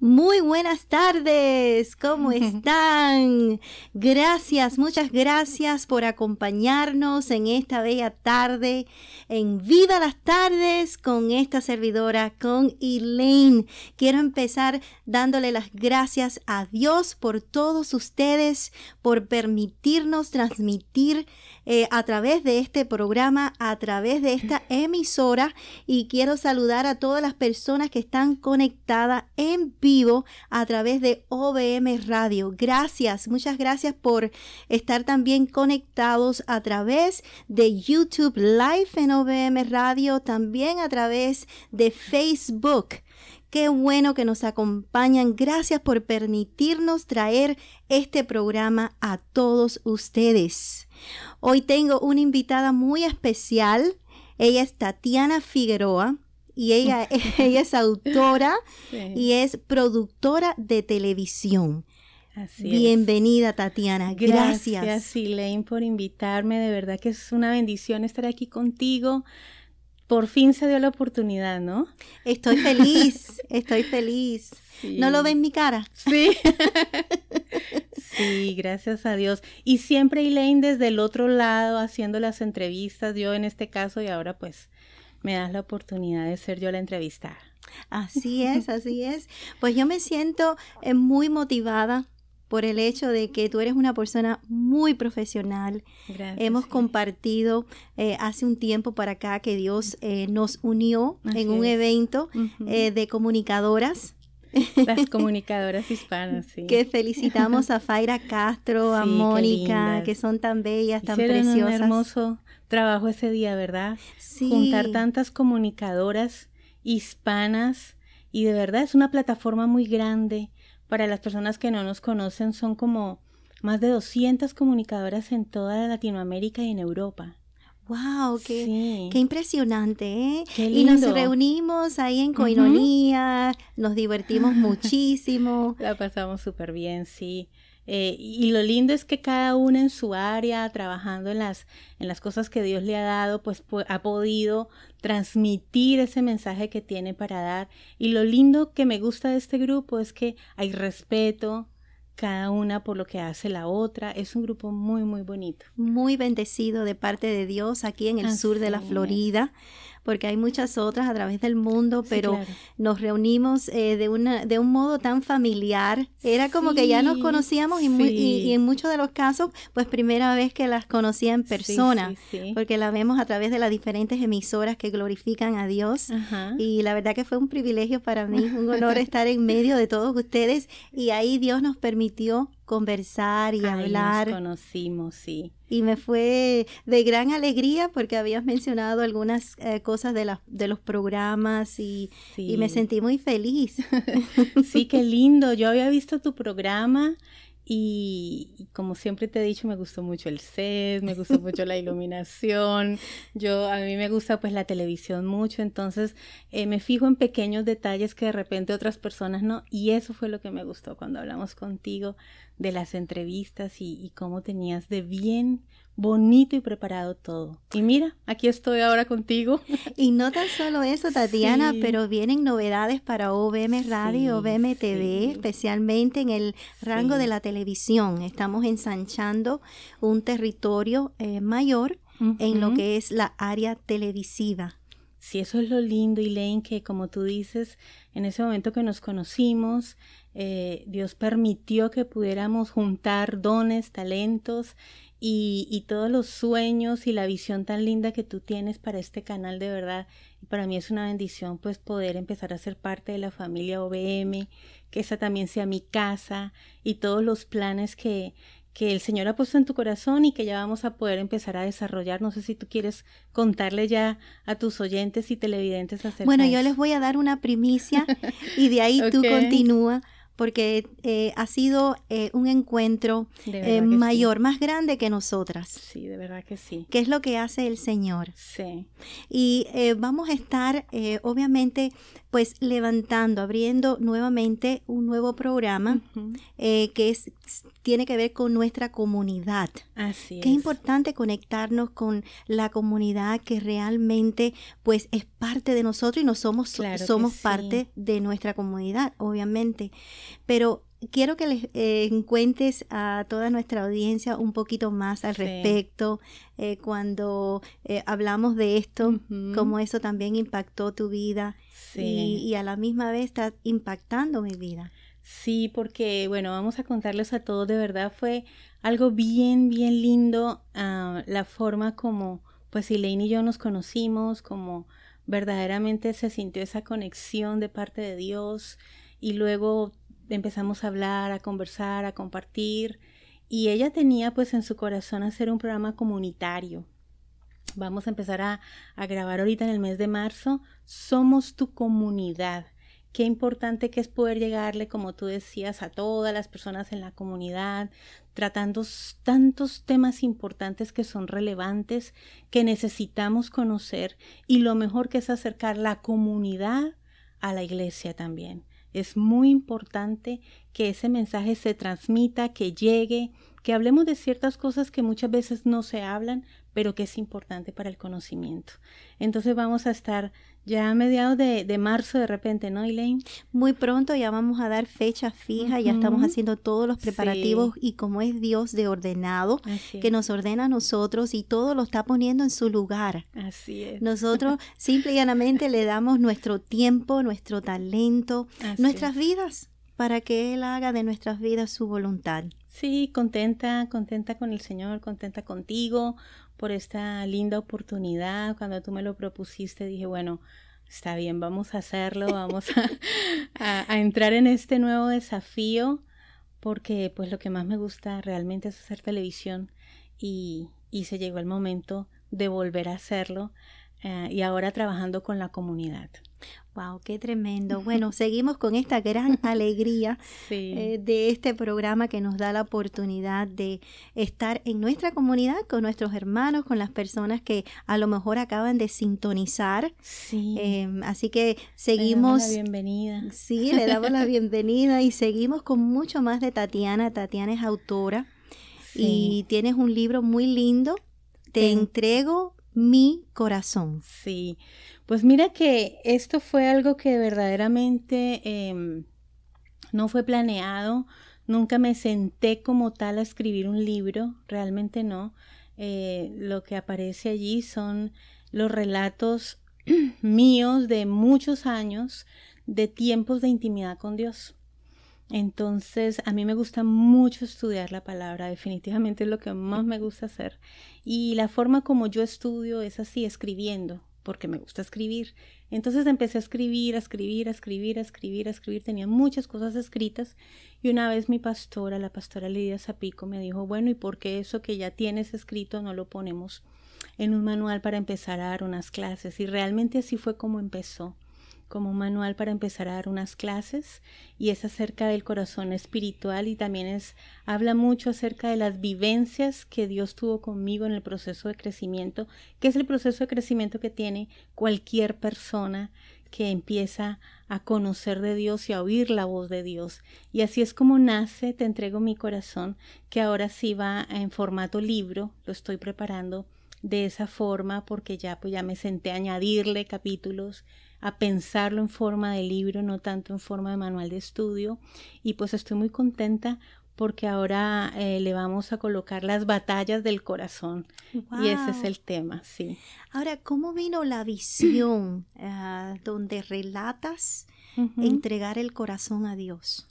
Muy buenas tardes, ¿cómo están? Gracias, muchas gracias por acompañarnos en esta bella tarde, en Vida las Tardes, con esta servidora, con Elaine. Quiero empezar dándole las gracias a Dios por todos ustedes, por permitirnos transmitir eh, a través de este programa, a través de esta emisora y quiero saludar a todas las personas que están conectadas en vivo a través de OBM Radio. Gracias, muchas gracias por estar también conectados a través de YouTube Live en OBM Radio, también a través de Facebook. Qué bueno que nos acompañan. Gracias por permitirnos traer este programa a todos ustedes. Hoy tengo una invitada muy especial. Ella es Tatiana Figueroa y ella, es autora y es productora de televisión. Bienvenida, Tatiana. Gracias. Gracias, Elaine, por invitarme. De verdad que es una bendición estar aquí contigo por fin se dio la oportunidad, ¿no? Estoy feliz, estoy feliz. ¿No lo en mi cara? Sí. sí, gracias a Dios. Y siempre Elaine desde el otro lado haciendo las entrevistas, yo en este caso y ahora pues me das la oportunidad de ser yo la entrevistada. Así es, así es. Pues yo me siento eh, muy motivada por el hecho de que tú eres una persona muy profesional. Hemos compartido eh, hace un tiempo para acá que Dios eh, nos unió en un evento eh, de comunicadoras. Las comunicadoras hispanas, sí. Que felicitamos a Faira Castro, a Mónica, que son tan bellas, tan Hicieron preciosas. Un hermoso trabajo ese día, ¿verdad? Sí. Juntar tantas comunicadoras hispanas y de verdad es una plataforma muy grande para las personas que no nos conocen, son como más de 200 comunicadoras en toda Latinoamérica y en Europa. ¡Wow! ¡Qué, impresionante! ¿eh? Y nos reunimos ahí en Coinonía, nos divertimos muchísimo. La pasamos súper bien, sí. Eh, y lo lindo es que cada una en su área, trabajando en las, en las cosas que Dios le ha dado, pues ha podido transmitir ese mensaje que tiene para dar. Y lo lindo que me gusta de este grupo es que hay respeto, cada una por lo que hace la otra. Es un grupo muy, muy bonito. Muy bendecido de parte de Dios aquí en el sur de la Florida porque hay muchas otras a través del mundo, pero nos reunimos eh, de, una, de un modo tan familiar. Era como que ya nos conocíamos y, en muchos de los casos, pues primera vez que las conocía en persona, porque la vemos a través de las diferentes emisoras que glorifican a Dios. Y la verdad que fue un privilegio para mí, un honor estar en medio de todos ustedes y ahí Dios nos permitió conversar y hablar. Nos conocimos, sí. Y me fue de gran alegría porque habías mencionado algunas eh, cosas de, de los programas y, me sentí muy feliz. sí, qué lindo. Yo había visto tu programa y, como siempre te he dicho, me gustó mucho el set, me gustó mucho la iluminación. Yo, a mí me gusta pues la televisión mucho, entonces eh, me fijo en pequeños detalles que de repente otras personas no. Y eso fue lo que me gustó cuando hablamos contigo de las entrevistas y, cómo tenías de bien bonito y preparado todo. Y mira, aquí estoy ahora contigo. Y no tan solo eso, Tatiana, pero vienen novedades para OBM Radio, sí, OBM TV, especialmente en el rango de la televisión. Estamos ensanchando un territorio eh, mayor en lo que es la área televisiva. Sí, eso es lo lindo, Elaine, que como tú dices, en ese momento que nos conocimos, eh, Dios permitió que pudiéramos juntar dones, talentos y, todos los sueños y la visión tan linda que tú tienes para este canal, de verdad. Para mí es una bendición pues poder empezar a ser parte de la familia OBM, que esa también sea mi casa y todos los planes que, que el Señor ha puesto en tu corazón y que ya vamos a poder empezar a desarrollar. No sé si tú quieres contarle ya a tus oyentes y televidentes acerca Bueno, yo les voy a dar una primicia y de ahí tú continúa porque eh, ha sido eh, un encuentro eh, mayor, más grande que nosotras. Sí, de verdad que sí. qué es lo que hace el Señor. Sí. Y vamos a estar, obviamente, pues levantando, abriendo nuevamente un nuevo programa eh, que es, tiene que ver con nuestra comunidad. Así es. importante conectarnos con la comunidad que realmente pues es parte de nosotros y no somos, somos parte de nuestra comunidad, obviamente. Pero quiero que les eh, cuentes a toda nuestra audiencia un poquito más al respecto eh, cuando eh, hablamos de esto, cómo eso también impactó tu vida y, a la misma vez está impactando mi vida. Sí, porque bueno, vamos a contarles a todos, de verdad fue algo bien, bien lindo ah, la forma como pues Elaine y yo nos conocimos, como verdaderamente se sintió esa conexión de parte de Dios y luego empezamos a hablar, a conversar, a compartir y ella tenía pues en su corazón hacer un programa comunitario. Vamos a empezar a, grabar ahorita en el mes de marzo. Somos tu comunidad. Qué importante que es poder llegarle, como tú decías, a todas las personas en la comunidad, tratando tantos temas importantes que son relevantes, que necesitamos conocer y lo mejor que es acercar la comunidad a la iglesia también. Es muy importante que ese mensaje se transmita, que llegue, que hablemos de ciertas cosas que muchas veces no se hablan, pero que es importante para el conocimiento. Entonces vamos a estar ya a mediados de, marzo de repente, ¿no, Elaine? Muy pronto ya vamos a dar fecha fija, ya estamos haciendo todos los preparativos y como es Dios de ordenado, que nos ordena a nosotros y todo lo está poniendo en su lugar. Así es. Nosotros simple y llanamente le damos nuestro tiempo, nuestro talento, nuestras vidas, para que Él haga de nuestras vidas su voluntad. Sí, contenta, contenta con el Señor, contenta contigo, por esta linda oportunidad. Cuando tú me lo propusiste, dije, bueno, está bien, vamos a hacerlo, vamos a, entrar en este nuevo desafío, porque pues lo que más me gusta realmente es hacer televisión y, y se llegó el momento de volver a hacerlo eh, y ahora trabajando con la comunidad. Wow, qué tremendo. Bueno, seguimos con esta gran alegría eh, de este programa que nos da la oportunidad de estar en nuestra comunidad con nuestros hermanos, con las personas que a lo mejor acaban de sintonizar. Em, así que seguimos. Le damos la bienvenida. Sí, le damos la bienvenida y seguimos con mucho más de Tatiana. Tatiana es autora y tienes un libro muy lindo. Te entrego mi corazón. Sí, pues mira que esto fue algo que verdaderamente em, no fue planeado, nunca me senté como tal a escribir un libro, realmente no. Eh, lo que aparece allí son los relatos míos de muchos años de tiempos de intimidad con Dios. Entonces, a mí me gusta mucho estudiar la palabra, definitivamente es lo que más me gusta hacer. Y la forma como yo estudio es así, escribiendo, porque me gusta escribir. Entonces empecé a escribir, a escribir, a escribir, a escribir, a escribir. Tenía muchas cosas escritas y una vez mi pastora, la pastora Lidia Zapico, me dijo, bueno, ¿y por qué eso que ya tienes escrito no lo ponemos en un manual para empezar a dar unas clases? Y realmente así fue como empezó como un manual para empezar a dar unas clases y es acerca del corazón espiritual y también es habla mucho acerca de las vivencias que Dios tuvo conmigo en el proceso de crecimiento, que es el proceso de crecimiento que tiene cualquier persona que empieza a conocer de Dios y a oír la voz de Dios. Y así es como nace Te entrego mi corazón, que ahora sí va en formato libro, lo estoy preparando de esa forma porque ya pues ya me senté a añadirle capítulos a pensarlo en forma de libro, no tanto en forma de manual de estudio. Y pues estoy muy contenta porque ahora eh, le vamos a colocar las batallas del corazón. Y ese es el tema, sí. Ahora, ¿cómo vino la visión eh, donde relatas entregar el corazón a Dios?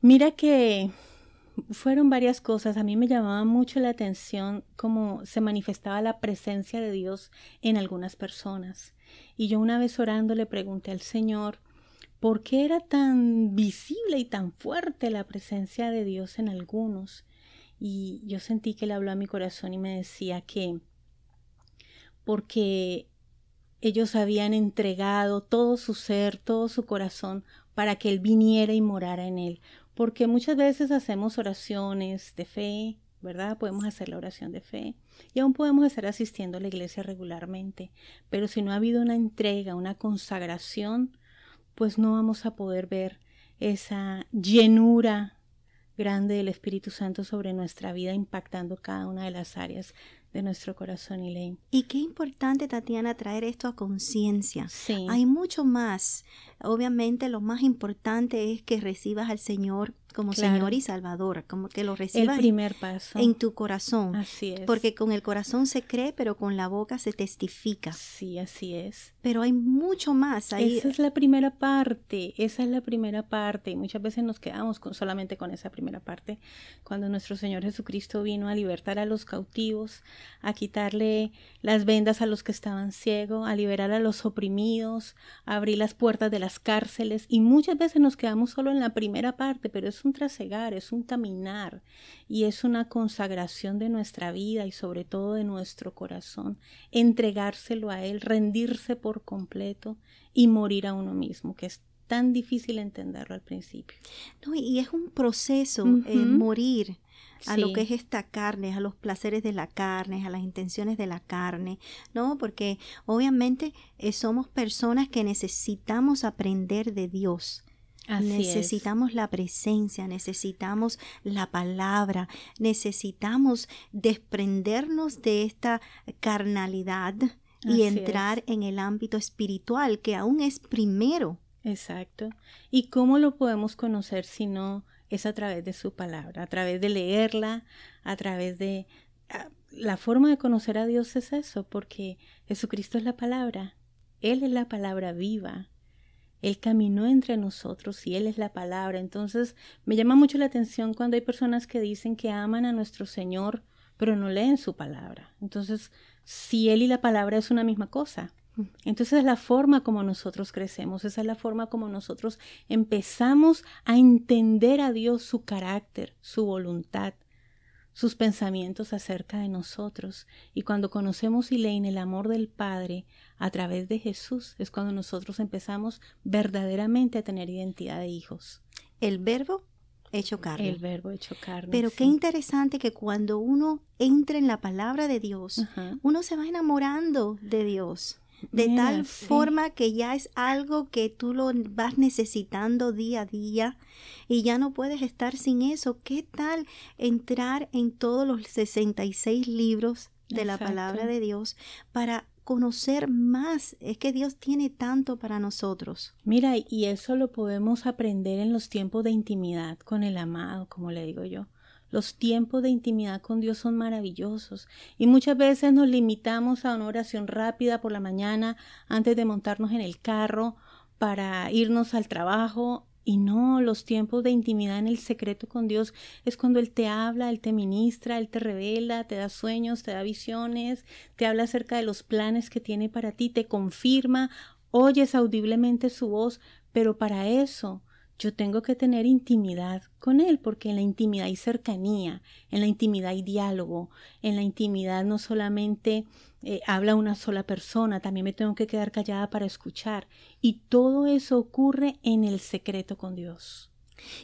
Mira que fueron varias cosas. A mí me llamaba mucho la atención cómo se manifestaba la presencia de Dios en algunas personas. Y yo una vez orando le pregunté al Señor, ¿por qué era tan visible y tan fuerte la presencia de Dios en algunos? Y yo sentí que Él habló a mi corazón y me decía que porque ellos habían entregado todo su ser, todo su corazón, para que Él viniera y morara en Él. Porque muchas veces hacemos oraciones de fe, ¿verdad? Podemos hacer la oración de fe y aún podemos estar asistiendo a la iglesia regularmente, pero si no ha habido una entrega, una consagración, pues no vamos a poder ver esa llenura grande del Espíritu Santo sobre nuestra vida, impactando cada una de las áreas de nuestro corazón, y ley. Y qué importante, Tatiana, traer esto a conciencia. Sí. Hay mucho más. Obviamente lo más importante es que recibas al Señor como Señor y Salvador, como que lo recibas. El primer paso. En tu corazón. Así es. Porque con el corazón se cree, pero con la boca se testifica. Sí, así es. Pero hay mucho más ahí. Esa es la primera parte, esa es la primera parte. Y muchas veces nos quedamos con, solamente con esa primera parte. Cuando nuestro Señor Jesucristo vino a libertar a los cautivos, a quitarle las vendas a los que estaban ciegos, a liberar a los oprimidos, a abrir las puertas de las cárceles. Y muchas veces nos quedamos solo en la primera parte, pero es trasegar, es un caminar y es una consagración de nuestra vida y sobre todo de nuestro corazón, entregárselo a Él, rendirse por completo y morir a uno mismo, que es tan difícil entenderlo al principio. y es un proceso eh, morir a lo que es esta carne, a los placeres de la carne, a las intenciones de la carne, ¿no? Porque obviamente eh, somos personas que necesitamos aprender de Dios necesitamos la presencia, necesitamos la palabra, necesitamos desprendernos de esta carnalidad y entrar en el ámbito espiritual que aún es primero. Exacto. ¿Y cómo lo podemos conocer si no es a través de su palabra, a través de leerla, a través de... Ah, la forma de conocer a Dios es eso, porque Jesucristo es la palabra, Él es la palabra viva, él caminó entre nosotros y Él es la palabra. Entonces me llama mucho la atención cuando hay personas que dicen que aman a nuestro Señor, pero no leen su palabra. Entonces, si Él y la palabra es una misma cosa. Entonces es la forma como nosotros crecemos, esa es la forma como nosotros empezamos a entender a Dios su carácter, su voluntad, sus pensamientos acerca de nosotros. Y cuando conocemos y leen el amor del Padre a través de Jesús, es cuando nosotros empezamos verdaderamente a tener identidad de hijos. El verbo hecho carne. El verbo hecho carne. Pero qué interesante que cuando uno entra en la palabra de Dios, uno se va enamorando de Dios de tal forma que ya es algo que tú lo vas necesitando día a día y ya no puedes estar sin eso. ¿Qué tal entrar en todos los 66 libros de la palabra de Dios para conocer más. Es que Dios tiene tanto para nosotros. Mira, y eso lo podemos aprender en los tiempos de intimidad con el amado, como le digo yo. Los tiempos de intimidad con Dios son maravillosos y muchas veces nos limitamos a una oración rápida por la mañana antes de montarnos en el carro para irnos al trabajo y no, los tiempos de intimidad en el secreto con Dios es cuando Él te habla, Él te ministra, Él te revela, te da sueños, te da visiones, te habla acerca de los planes que tiene para ti, te confirma, oyes audiblemente su voz, pero para eso yo tengo que tener intimidad con Él, porque en la intimidad hay cercanía, en la intimidad hay diálogo, en la intimidad no solamente eh, habla una sola persona, también me tengo que quedar callada para escuchar. Y todo eso ocurre en el secreto con Dios.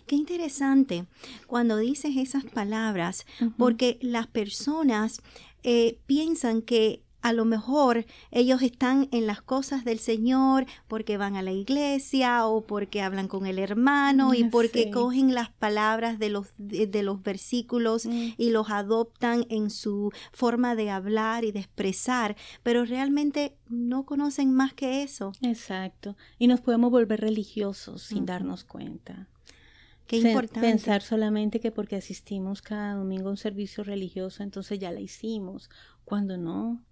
Qué interesante cuando dices esas palabras, porque las personas eh, piensan que a lo mejor ellos están en las cosas del Señor porque van a la iglesia o porque hablan con el hermano y porque cogen las palabras de los, de, los versículos mm. y los adoptan en su forma de hablar y de expresar, pero realmente no conocen más que eso. Exacto. Y nos podemos volver religiosos sin darnos cuenta. Qué importante. Pensar solamente que porque asistimos cada domingo a un servicio religioso, entonces ya la hicimos, cuando no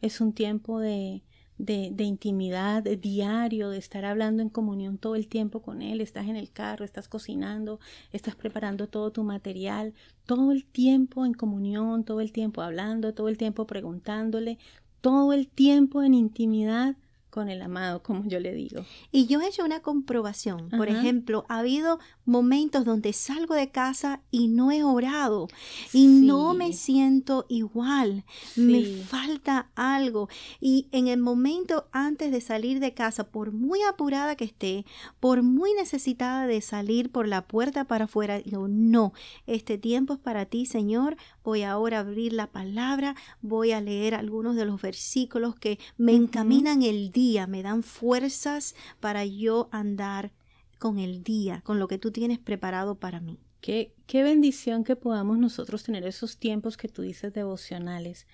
es un tiempo de, de, intimidad diario, de estar hablando en comunión todo el tiempo con Él. Estás en el carro, estás cocinando, estás preparando todo tu material, todo el tiempo en comunión, todo el tiempo hablando, todo el tiempo preguntándole, todo el tiempo en intimidad con el amado, como yo le digo. Y yo he hecho una comprobación. Por ejemplo, ha habido momentos donde salgo de casa y no he orado y no me siento igual. Me falta algo. Y en el momento antes de salir de casa, por muy apurada que esté, por muy necesitada de salir por la puerta para afuera, digo, no, este tiempo es para ti, Señor. Voy ahora a abrir la palabra, voy a leer algunos de los versículos que me encaminan el día me dan fuerzas para yo andar con el día, con lo que tú tienes preparado para mí. Qué, qué bendición que podamos nosotros tener esos tiempos que tú dices devocionales.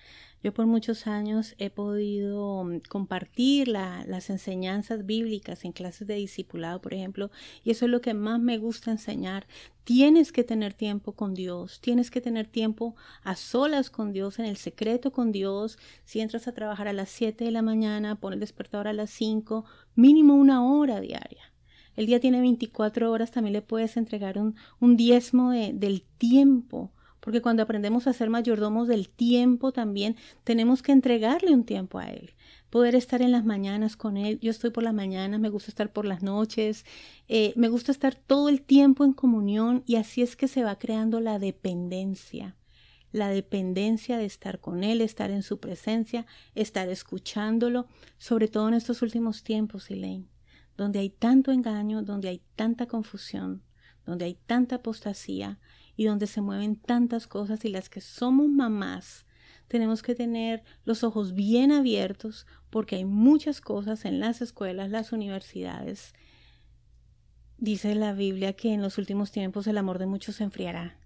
Yo por muchos años he podido mm, compartir las enseñanzas bíblicas en clases de discipulado, por ejemplo, y eso es lo que más me gusta enseñar. Tienes que tener tiempo con Dios, tienes que tener tiempo a solas con Dios, en el secreto con Dios. Si entras a trabajar a las 7 de la mañana, pon el despertador a las 5, mínimo una hora diaria. El día tiene 24 horas, también le puedes entregar un, diezmo del tiempo porque cuando aprendemos a ser mayordomos del tiempo también tenemos que entregarle un tiempo a Él, poder estar en las mañanas con Él. Yo estoy por las mañanas, me gusta estar por las noches, eh, me gusta estar todo el tiempo en comunión y así es que se va creando la dependencia la dependencia de estar con Él, estar en su presencia, estar escuchándolo, sobre todo en estos últimos tiempos, Elaine, donde hay tanto engaño, donde hay tanta confusión, donde hay tanta apostasía y donde se mueven tantas cosas y las que somos mamás tenemos que tener los ojos bien abiertos porque hay muchas cosas en las escuelas, las universidades. Dice la Biblia que en los últimos tiempos el amor de muchos se enfriará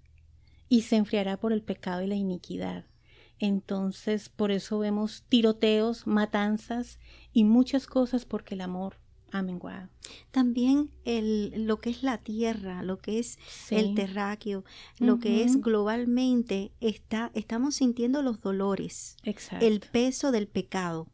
y se enfriará por el pecado y la iniquidad. Entonces, por eso vemos tiroteos, matanzas y muchas cosas porque el amor Ah, También el, lo que es la tierra, lo que es el terráqueo, lo que es globalmente, está, estamos sintiendo los dolores, el peso del pecado.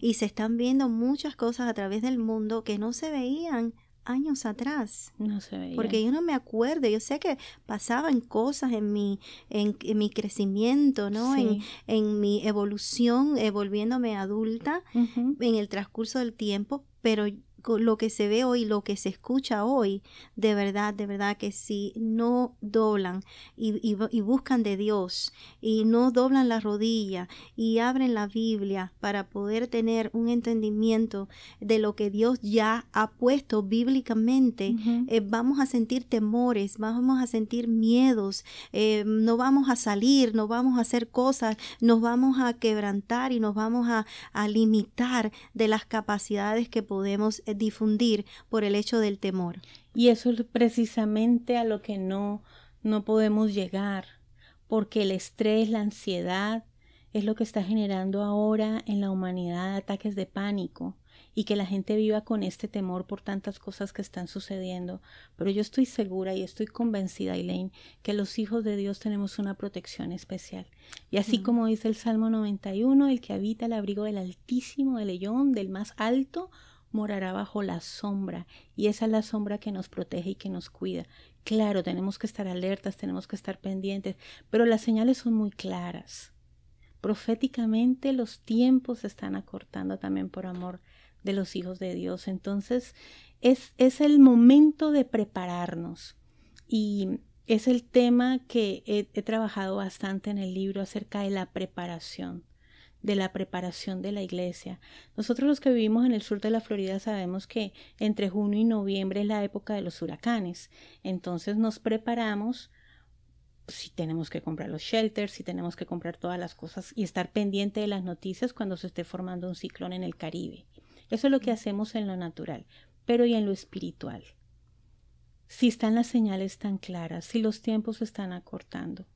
Y se están viendo muchas cosas a través del mundo que no se veían años atrás. No se Porque yo no me acuerdo, yo sé que pasaban cosas en mi, en, mi crecimiento, ¿no? En, mi evolución, eh, volviéndome adulta, en el transcurso del tiempo, pero lo que se ve hoy, lo que se escucha hoy, de verdad, de verdad que si no doblan y, buscan de Dios y no doblan la rodilla y abren la Biblia para poder tener un entendimiento de lo que Dios ya ha puesto bíblicamente, eh, vamos a sentir temores, vamos a sentir miedos, eh, no vamos a salir, no vamos a hacer cosas, nos vamos a quebrantar y nos vamos a, a limitar de las capacidades que podemos eh, difundir por el hecho del temor. Y eso es precisamente a lo que no, no podemos llegar, porque el estrés, la ansiedad, es lo que está generando ahora en la humanidad ataques de pánico y que la gente viva con este temor por tantas cosas que están sucediendo. Pero yo estoy segura y estoy convencida, Elaine, que los hijos de Dios tenemos una protección especial. Y así como dice el Salmo 91, el que habita el abrigo del Altísimo, del León, del Más Alto, morará bajo la sombra y esa es la sombra que nos protege y que nos cuida. Claro, tenemos que estar alertas, tenemos que estar pendientes, pero las señales son muy claras. Proféticamente los tiempos se están acortando también por amor de los hijos de Dios. Entonces es, es el momento de prepararnos y es el tema que he trabajado bastante en el libro acerca de la preparación de la preparación de la iglesia. Nosotros los que vivimos en el sur de la Florida sabemos que entre junio y noviembre es la época de los huracanes. Entonces nos preparamos si tenemos que comprar los shelters, si tenemos que comprar todas las cosas y estar pendiente de las noticias cuando se esté formando un ciclón en el Caribe. Eso es lo que mm. hacemos en lo natural, pero y en lo espiritual. Si están las señales tan claras, si los tiempos se están acortando,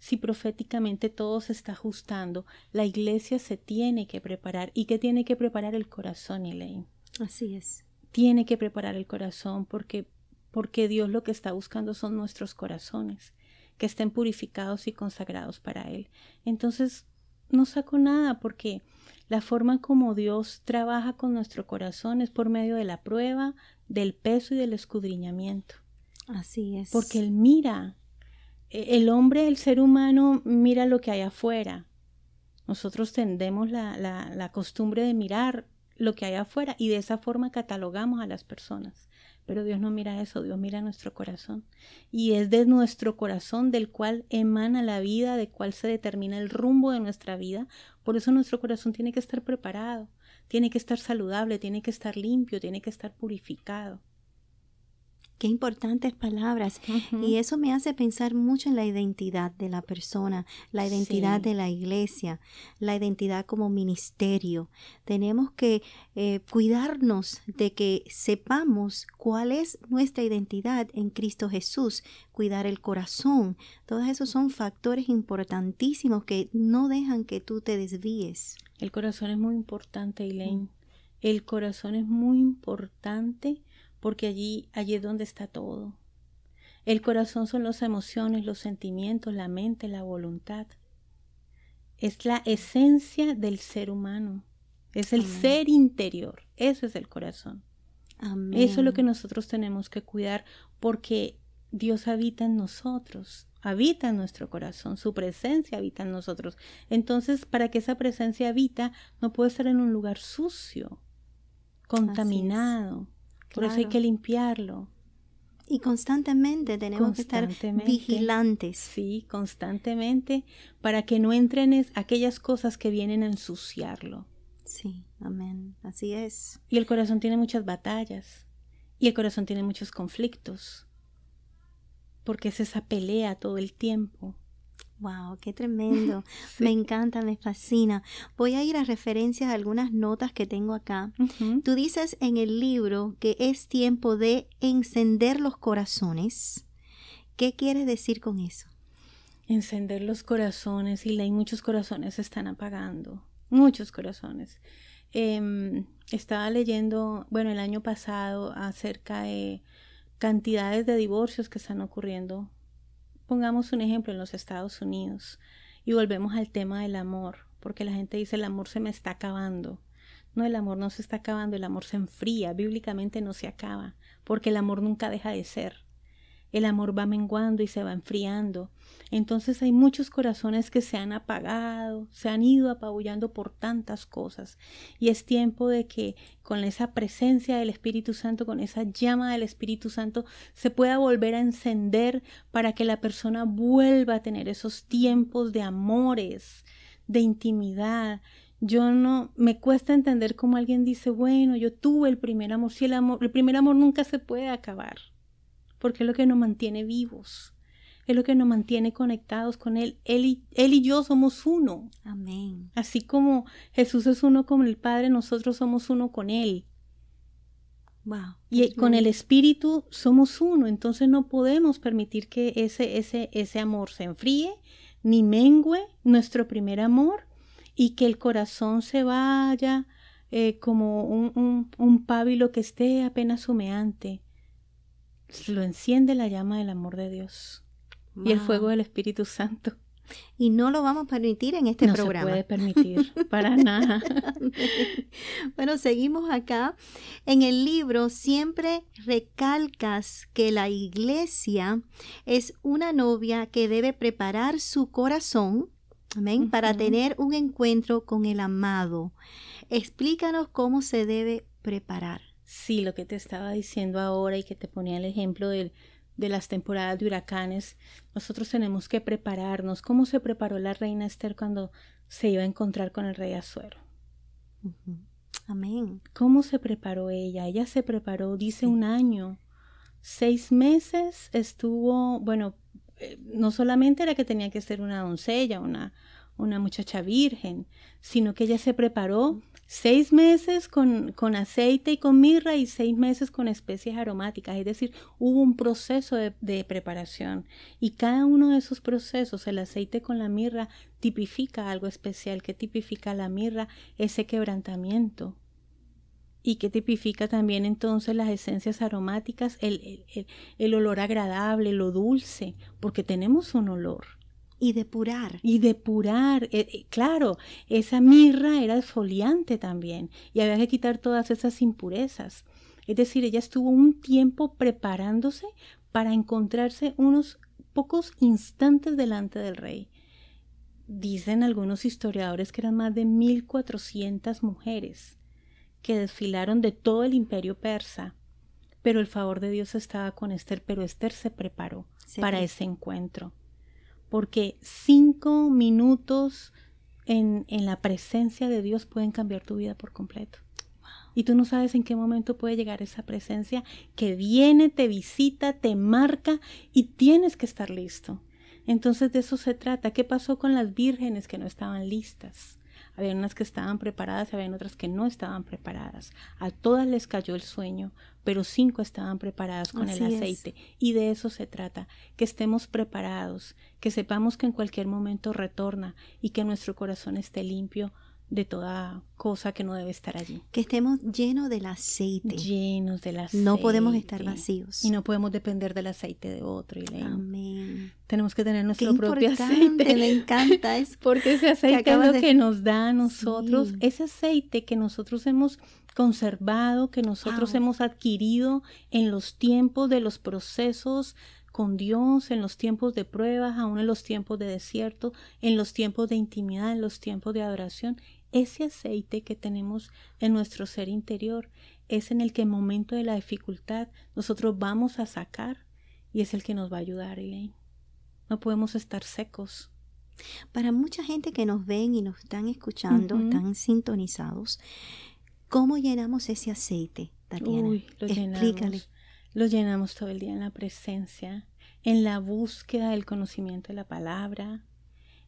si proféticamente todo se está ajustando, la iglesia se tiene que preparar. ¿Y qué tiene que preparar el corazón, Elaine? Así es. Tiene que preparar el corazón porque, porque Dios lo que está buscando son nuestros corazones, que estén purificados y consagrados para Él. Entonces, no saco nada porque la forma como Dios trabaja con nuestro corazón es por medio de la prueba, del peso y del escudriñamiento. Así es. Porque Él mira e-, el hombre, el ser humano, mira lo que hay afuera. Nosotros tendemos la, costumbre de mirar lo que hay afuera y de esa forma catalogamos a las personas. Pero Dios no mira eso, Dios mira nuestro corazón. Y es de nuestro corazón del cual emana la vida, de cual se determina el rumbo de nuestra vida. Por eso nuestro corazón tiene que estar preparado, tiene que estar saludable, tiene que estar limpio, tiene que estar purificado. Qué importantes palabras. Y eso me hace pensar mucho en la identidad de la persona, la identidad de la iglesia, la identidad como ministerio. Tenemos que eh, cuidarnos de que sepamos cuál es nuestra identidad en Cristo Jesús, cuidar el corazón. Todos esos son factores importantísimos que no dejan que tú te desvíes. El corazón es muy importante, Elaine. Mm. El corazón es muy importante porque allí, allí es donde está todo. El corazón son las emociones, los sentimientos, la mente, la voluntad. Es la esencia del ser humano. Es el ser interior. Eso es el corazón. Eso es lo que nosotros tenemos que cuidar porque Dios habita en nosotros, habita en nuestro corazón, su presencia habita en nosotros. Entonces, para que esa presencia habita, no puede estar en un lugar sucio, contaminado. Por eso hay que limpiarlo. Y constantemente tenemos que estar vigilantes. Sí, constantemente, para que no entren aquellas cosas que vienen a ensuciarlo. Sí, amén. Así es. Y el corazón tiene muchas batallas. Y el corazón tiene muchos conflictos. Porque es esa pelea todo el tiempo. Wow, qué tremendo. Me encanta, me fascina. Voy a ir a referencias a algunas notas que tengo acá. Tú dices en el libro que es tiempo de encender los corazones. ¿Qué quieres decir con eso? Encender los corazones y hay muchos corazones se están apagando, muchos corazones. Em, estaba leyendo, bueno, el año pasado acerca de cantidades de divorcios que están ocurriendo Pongamos un ejemplo en los Estados Unidos y volvemos al tema del amor, porque la gente dice el amor se me está acabando. No, el amor no se está acabando, el amor se enfría, bíblicamente no se acaba, porque el amor nunca deja de ser el amor va menguando y se va enfriando. Entonces hay muchos corazones que se han apagado, se han ido apabullando por tantas cosas. Y es tiempo de que con esa presencia del Espíritu Santo, con esa llama del Espíritu Santo, se pueda volver a encender para que la persona vuelva a tener esos tiempos de amores, de intimidad, yo no, me cuesta entender cómo alguien dice, bueno, yo tuve el primer amor, si el amor, el primer amor nunca se puede acabar porque es lo que nos mantiene vivos, es lo que nos mantiene conectados con Él. Él y, yo somos uno. Amén. Así como Jesús es uno con el Padre, nosotros somos uno con Él. Wow, y con el espíritu somos uno, entonces no podemos permitir que ese, ese, ese amor se enfríe, ni mengue nuestro primer amor y que el corazón se vaya eh, como un, un, un pábilo que esté apenas humeante lo enciende la llama del amor de Dios y el fuego del Espíritu Santo. Y no lo vamos a permitir en este programa. No se puede permitir, para nada. bueno, seguimos acá. En el libro siempre recalcas que la iglesia es una novia que debe preparar su corazón, para tener un encuentro con el amado. Explícanos cómo se debe preparar. Sí, lo que te estaba diciendo ahora y que te ponía el ejemplo de las temporadas de huracanes, nosotros tenemos que prepararnos. ¿Cómo se preparó la reina Esther cuando se iba a encontrar con el rey Azuero? Amén. ¿Cómo se preparó ella? Ella se preparó, dice, un año. Seis meses estuvo, bueno, eh, no solamente era que tenía que ser una doncella, una muchacha virgen, sino que ella se preparó seis meses con, aceite y con mirra y seis meses con especies aromáticas. Es decir, hubo un proceso de, preparación y cada uno de esos procesos, el aceite con la mirra, tipifica algo especial. que tipifica la mirra? Ese quebrantamiento. Y que tipifica también entonces las esencias aromáticas, el olor agradable, lo dulce, porque tenemos un olor y depurar. Y depurar, eh, eh, claro, esa mirra era esfoliante también y había que quitar todas esas impurezas. Es decir, ella estuvo un tiempo preparándose para encontrarse unos pocos instantes delante del rey. Dicen algunos historiadores que eran más de 1.400 mujeres que desfilaron de todo el imperio persa, pero el favor de Dios estaba con Esther, pero Esther se preparó para ese encuentro porque cinco minutos en, la presencia de Dios pueden cambiar tu vida por completo. Y tú no sabes en qué momento puede llegar esa presencia que viene, te visita, te marca y tienes que estar listo. Entonces de eso se trata. ¿Qué pasó con las vírgenes que no estaban listas? Había unas que estaban preparadas y había otras que no estaban preparadas. A todas les cayó el sueño, pero cinco estaban preparadas con el aceite. Y de eso se trata, que estemos preparados, que sepamos que en cualquier momento retorna y que nuestro corazón esté limpio de toda cosa que no debe estar allí. Que estemos llenos del aceite. Llenos del aceite. No podemos estar vacíos. Y no podemos depender del aceite de otro. Amén. Tenemos que tener nuestro propio aceite. Me encanta es Porque ese aceite es lo que nos da a nosotros, ese aceite que nosotros hemos conservado, que nosotros hemos adquirido en los tiempos de los procesos con Dios, en los tiempos de pruebas, aún en los tiempos de desierto, en los tiempos de intimidad, en los tiempos de adoración, ese aceite que tenemos en nuestro ser interior es en el que en momento de la dificultad nosotros vamos a sacar y es el que nos va a ayudar, Elaine. No podemos estar secos. Para mucha gente que nos ven y nos están escuchando, están sintonizados, ¿cómo llenamos ese aceite, Tatiana? Lo llenamos todo el día en la presencia, en la búsqueda del conocimiento de la palabra,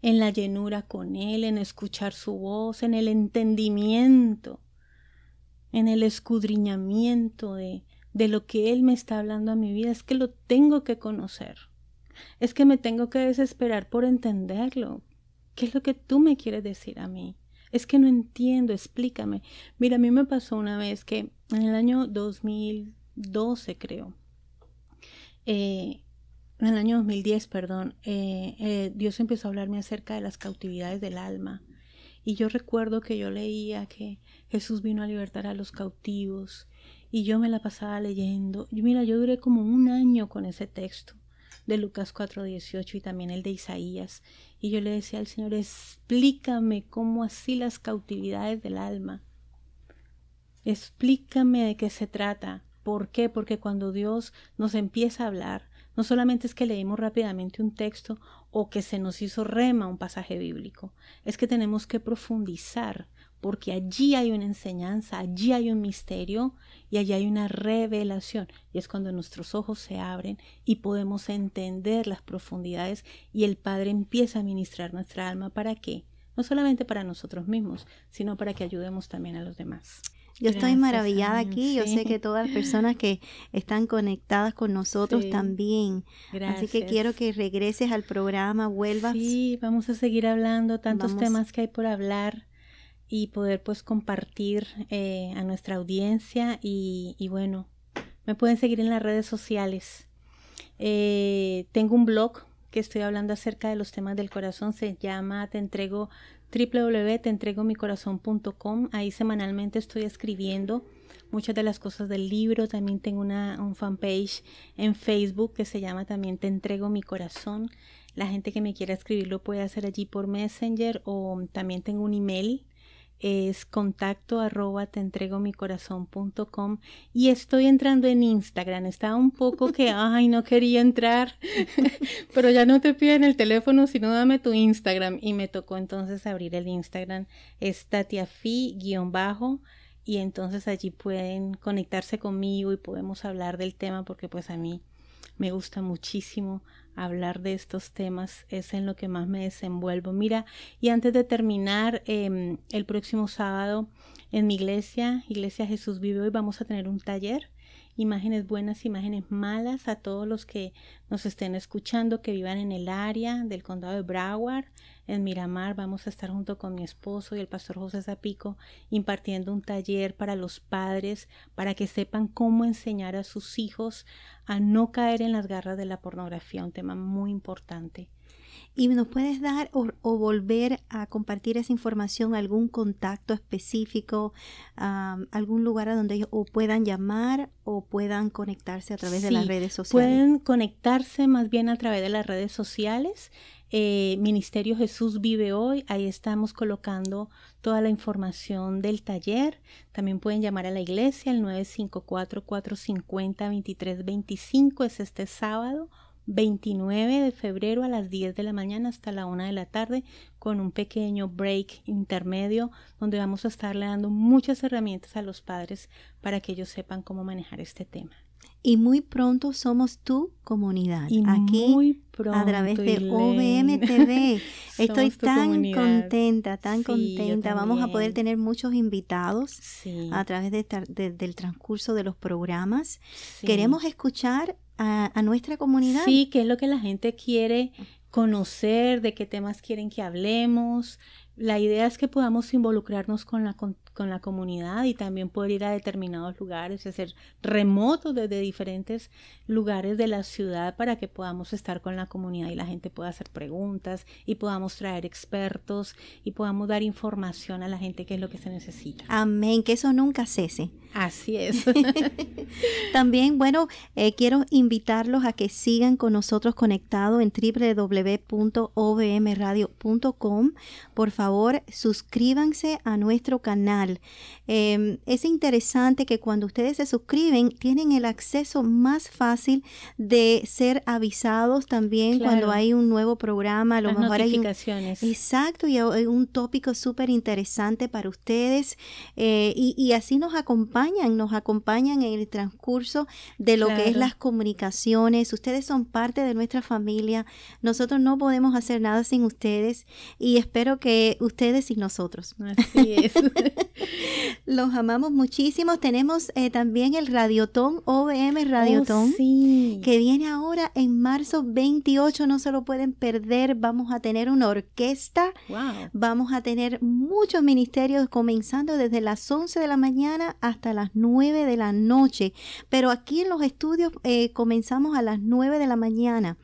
en la llenura con Él, en escuchar su voz, en el entendimiento, en el escudriñamiento de, de lo que Él me está hablando a mi vida. Es que lo tengo que conocer. Es que me tengo que desesperar por entenderlo. ¿Qué es lo que tú me quieres decir a mí? Es que no entiendo, explícame. Mira, a mí me pasó una vez que en el año 2012 creo, eh, en el año 2010, perdón, eh, eh, Dios empezó a hablarme acerca de las cautividades del alma. Y yo recuerdo que yo leía que Jesús vino a libertar a los cautivos y yo me la pasaba leyendo. Y mira, yo duré como un año con ese texto de Lucas 4:18 y también el de Isaías. Y yo le decía al Señor, explícame cómo así las cautividades del alma. Explícame de qué se trata. ¿Por qué? Porque cuando Dios nos empieza a hablar, no solamente es que leímos rápidamente un texto o que se nos hizo rema un pasaje bíblico, es que tenemos que profundizar porque allí hay una enseñanza, allí hay un misterio y allí hay una revelación. Y es cuando nuestros ojos se abren y podemos entender las profundidades y el Padre empieza a ministrar nuestra alma para qué? No solamente para nosotros mismos, sino para que ayudemos también a los demás. Yo estoy maravillada aquí. Yo sé que todas las personas que están conectadas con nosotros también. Así que quiero que regreses al programa, vuelvas. Sí, vamos a seguir hablando tantos temas que hay por hablar y poder pues compartir eh, a nuestra audiencia y, bueno, me pueden seguir en las redes sociales. Eh, tengo un blog que estoy hablando acerca de los temas del corazón, se llama Te entrego www.teentregomicorazon.com. Ahí semanalmente estoy escribiendo muchas de las cosas del libro. También tengo una fanpage en Facebook que se llama también Te entrego mi corazón. La gente que me quiera escribir lo puede hacer allí por Messenger o también tengo un email es contacto arroba te entrego mi com y estoy entrando en Instagram. Estaba un poco que, ay, no quería entrar, pero ya no te piden el teléfono, sino dame tu Instagram. Y me tocó entonces abrir el Instagram, es tatiafi-bajo. Y entonces allí pueden conectarse conmigo y podemos hablar del tema porque pues a mí me gusta muchísimo hablar de estos temas es en lo que más me desenvuelvo. Mira, y antes de terminar, em, el próximo sábado en mi iglesia, Iglesia Jesús Vive Hoy, vamos a tener un taller imágenes buenas, imágenes malas a todos los que nos estén escuchando, que vivan en el área del condado de Broward, en Miramar. Vamos a estar junto con mi esposo y el pastor José Zapico impartiendo un taller para los padres, para que sepan cómo enseñar a sus hijos a no caer en las garras de la pornografía, un tema muy importante. ¿Y nos puedes dar o, volver a compartir esa información, algún contacto específico, algún lugar a donde ellos o puedan llamar o puedan conectarse a través de las redes sociales? Pueden conectarse más bien a través de las redes sociales. Eh, Ministerio Jesús Vive Hoy, ahí estamos colocando toda la información del taller. También pueden llamar a la iglesia al 954-450-2325, es este sábado 29 de febrero a las 10 de la mañana hasta la 1 de la tarde con un pequeño break intermedio donde vamos a le dando muchas herramientas a los padres para que ellos sepan cómo manejar este tema. Y muy pronto somos tu comunidad. Y aquí a través de OBM TV. Estoy tan contenta, tan contenta. Vamos a poder tener muchos invitados a través del transcurso de los programas. Queremos escuchar a, nuestra comunidad. Sí, qué es lo que la gente quiere conocer, de qué temas quieren que hablemos. La idea es que podamos involucrarnos con la, con la comunidad y también poder ir a determinados lugares, hacer remotos desde diferentes lugares de la ciudad para que podamos estar con la comunidad y la gente pueda hacer preguntas y podamos traer expertos y podamos dar información a la gente que es lo que se necesita. Amén, que eso nunca cese. Así es. también, bueno, eh, quiero invitarlos a que sigan con nosotros conectados en www.ovmradio.com. Por favor, suscríbanse a nuestro canal Em, es interesante que cuando ustedes se suscriben tienen el acceso más fácil de ser avisados también cuando hay un nuevo programa, a lo mejor hay exacto y hay un tópico súper interesante para ustedes eh, y, así nos acompañan, nos acompañan en el transcurso de lo que es las comunicaciones. Ustedes son parte de nuestra familia, nosotros no podemos hacer nada sin ustedes y espero que ustedes y nosotros. Así es. Los amamos muchísimo. Tenemos eh, también el Radiotón, OBM oh, Radiotón, que viene ahora en marzo 28. No se lo pueden perder. Vamos a tener una orquesta. Wow. Vamos a tener muchos ministerios comenzando desde las 11 de la mañana hasta las 9 de la noche. Pero aquí en los estudios eh, comenzamos a las 9 de la mañana.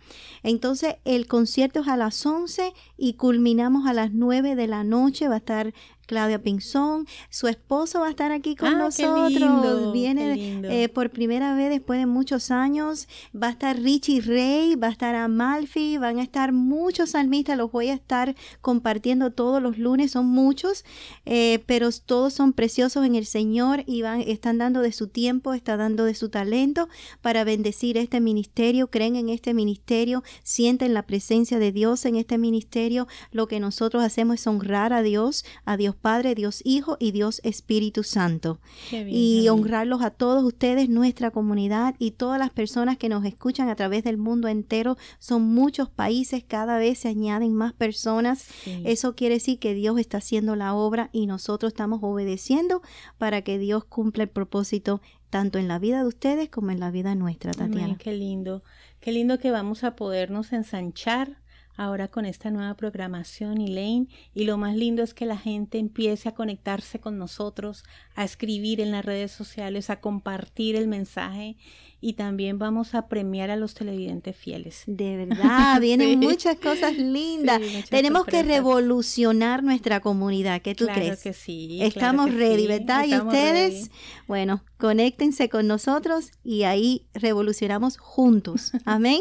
Entonces el concierto es a las 11 y culminamos a las 9 de la noche. Va a estar Claudia Pinzón. Su esposo va a estar aquí con ah, nosotros. Viene eh, por primera vez después de muchos años. Va a estar Richie Rey, va a estar Amalfi, van a estar muchos salmistas. Los voy a estar compartiendo todos los lunes, son muchos, eh, pero todos son preciosos en el Señor y van, están dando de su tiempo, están dando de su talento para bendecir este ministerio. Creen en este ministerio, sienten la presencia de Dios en este ministerio. Lo que nosotros hacemos es honrar a Dios, a Dios Padre, Dios Hijo y Dios Espíritu Santo. y honrarlos a todos ustedes, nuestra comunidad y todas las personas que nos escuchan a través del mundo entero. Son muchos países, cada vez se añaden más personas. Eso quiere decir que Dios está haciendo la obra y nosotros estamos obedeciendo para que Dios cumpla el propósito tanto en la vida de ustedes como en la vida nuestra, Tatiana. qué lindo, qué lindo que vamos a podernos ensanchar ahora con esta nueva programación, Elaine, y lo más lindo es que la gente empiece a conectarse con nosotros, a escribir en las redes sociales, a compartir el mensaje y también vamos a premiar a los televidentes fieles. De verdad, vienen muchas cosas lindas. Tenemos que revolucionar nuestra comunidad, ¿qué tú claro crees? Que sí, Estamos ready, ¿verdad? ¿Y ustedes? Bueno, conéctense con nosotros y ahí revolucionamos juntos. Amén.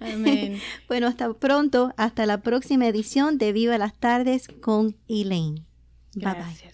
Amén. bueno, hasta pronto, hasta la próxima edición de Viva las Tardes con Elaine. Bye bye.